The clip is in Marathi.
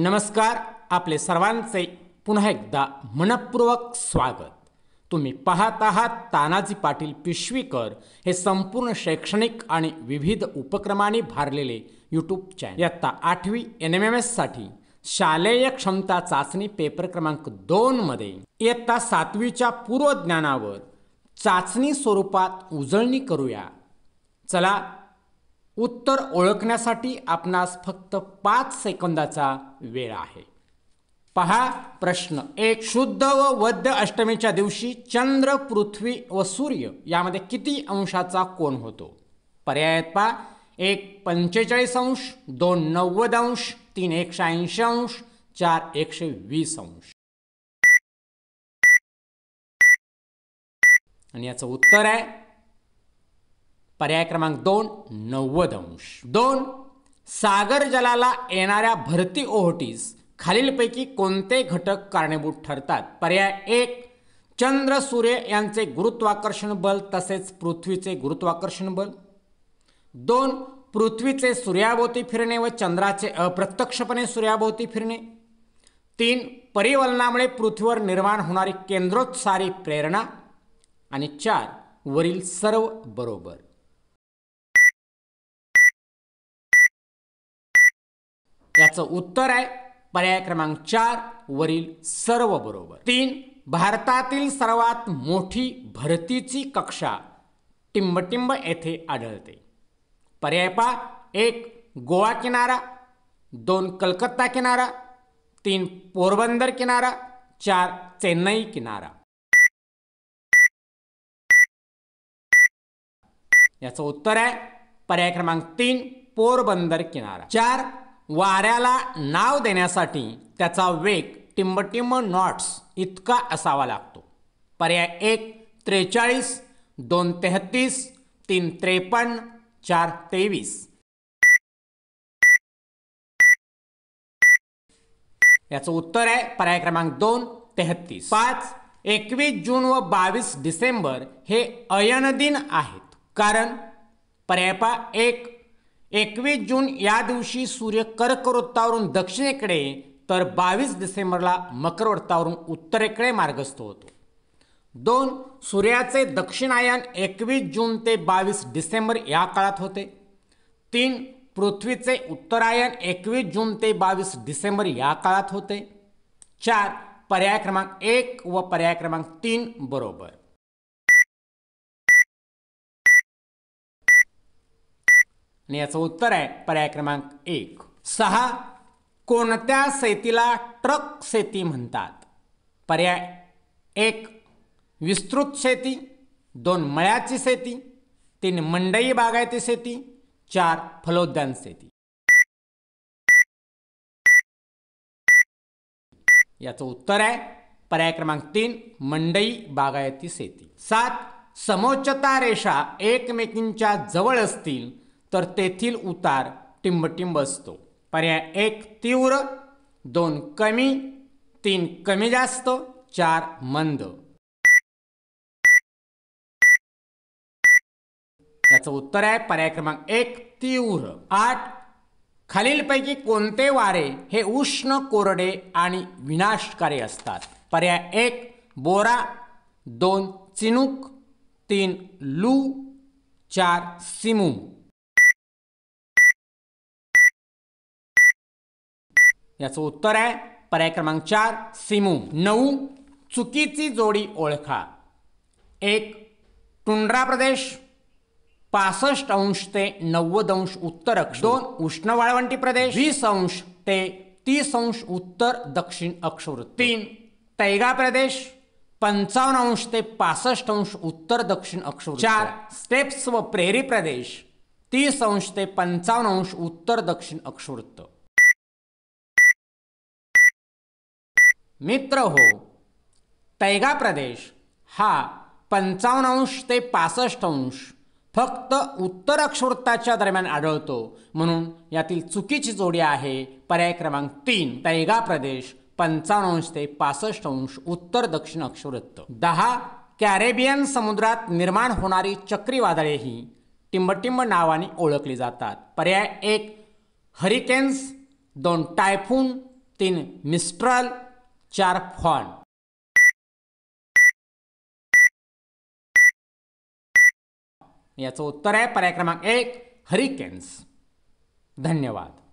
नमस्कार आपले सर्वांचे पुन्हा एकदा मनपूर्वक स्वागत तुम्ही पाहत आहात तानाजी पाटील पिशवीकर हे संपूर्ण शैक्षणिक आणि विविध उपक्रमाने भारलेले यूट्यूब चॅनल इयत्ता आठवी एन एम एम एससाठी शालेय क्षमता चाचणी पेपर क्रमांक दोनमध्ये इयत्ता सातवीच्या पूर्वज्ञानावर चाचणी स्वरूपात उजळणी करूया चला उत्तर ओळखण्यासाठी आपणास फक्त पाच सेकंदाचा वेळ आहे पहा प्रश्न एक शुद्ध व वद्य अष्टमीच्या दिवशी चंद्र पृथ्वी व सूर्य यामध्ये किती अंशाचा कोण होतो पर्याय पहा एक पंचेचाळीस अंश दोन नव्वद अंश तीन एकशे ऐंशी अंश चार एकशे वीस अंश आणि याचं उत्तर आहे पर्याय क्रमांक दोन नव्वद अंश दोन सागर जलाला येणाऱ्या भरती ओहोटीस खालीलपैकी कोणते घटक कारणीभूत ठरतात पर्याय एक चंद्र सूर्य यांचे गुरुत्वाकर्षण बल तसेच पृथ्वीचे गुरुत्वाकर्षण बल दोन पृथ्वीचे सूर्याभोवती फिरणे व चंद्राचे अप्रत्यक्षपणे सूर्याभोवती फिरणे तीन परिवलनामुळे पृथ्वीवर निर्माण होणारी केंद्रोत्सारी प्रेरणा आणि चार वरील सर्व बरोबर याचं उत्तर आहे पर्याय क्रमांक चार वरील सर्व बरोबर तीन भारतातील सर्वात मोठी भरतीची कक्षा टिंबटिंब येथे आढळते पर्याय पा एक गोवा किनारा दोन कलकत्ता किनारा तीन पोरबंदर किनारा चार चेन्नई किनारा याचं उत्तर आहे पर्याय क्रमांक तीन पोरबंदर किनारा चार वाऱ्याला नाव देण्यासाठी त्याचा वेग टिंबटिंब नॉट्स इतका असावा लागतो पर्याय एक त्रेचाळीस दोन तेहतीस तीन त्रेपन्न चार तेवीस याचं उत्तर आहे पर्याय क्रमांक दोन तेहतीस पाच एकवीस जून व बावीस डिसेंबर हे अयनदिन आहेत कारण पर्याय पा एक एकवीस जून या दिवशी सूर्य कर्कवृत्तावरून दक्षिणेकडे तर बावीस डिसेंबरला मकरवृत्तावरून उत्तरेकडे मार्गस्थ होतो दोन सूर्याचे दक्षिणायन एकवीस जून ते बावीस डिसेंबर या काळात होते तीन पृथ्वीचे उत्तरायन एकवीस जून ते बावीस डिसेंबर या काळात होते चार पर्याय क्रमांक एक व पर्याय क्रमांक तीन बरोबर आणि याचं उत्तर आहे पर्याय क्रमांक एक सहा कोणत्या शेतीला ट्रक शेती म्हणतात पर्याय एक विस्तृत शेती दोन मळ्याची शेती तीन मंडई बागायती शेती चार फलोद्यान शेती याचं उत्तर आहे पर्याय क्रमांक तीन मंडई बागायती शेती सात समोच्चता रेषा एकमेकींच्या जवळ असतील तर तेथील उतार टिंबटिंब असतो पर्याय एक तीव्र दोन कमी तीन कमी जास्त चार मंद याचं उत्तर आहे पर्याय क्रमांक एक तीव्र आठ खालीलपैकी कोणते वारे हे उष्ण कोरडे आणि विनाशकारी असतात पर्याय एक बोरा दोन चिनूक तीन लू चार सिमू याचं उत्तर आहे पर्याय क्रमांक चार सिमू नऊ चुकीची जोडी ओळखा एक टुंड्रा प्रदेश पासष्ट अंश ते नव्वद अंश उत्तर अक्ष दोन उष्ण वाळवंटी प्रदेश वीस अंश ते तीस अंश उत्तर दक्षिण अक्षवृत्त तीन तैगा प्रदेश पंचावन्न अंश ते पासष्ट अंश उत्तर दक्षिण अक्षवृत्त चार स्टेप्स व प्रेरी प्रदेश तीस अंश ते पंचावन्न अंश उत्तर दक्षिण अक्षवृत्त मित्र हो तैगा प्रदेश हा पंचावन्न अंश ते पासष्ट अंश फक्त उत्तर अक्षवृत्ताच्या दरम्यान आढळतो म्हणून यातील चुकीची जोडी आहे पर्याय क्रमांक तीन तैगा प्रदेश पंचावन्न अंश ते पासष्ट अंश उत्तर दक्षिण अक्षवृत्त दहा कॅरेबियन समुद्रात निर्माण होणारी चक्रीवादळेही टिंबटिंब नावाने ओळखली जातात पर्याय एक हरिकेन्स दोन टायफून तीन मिस्ट्रल चार फॉन याचं उत्तर आहे पर्याय क्रमांक एक हरिकेन्स धन्यवाद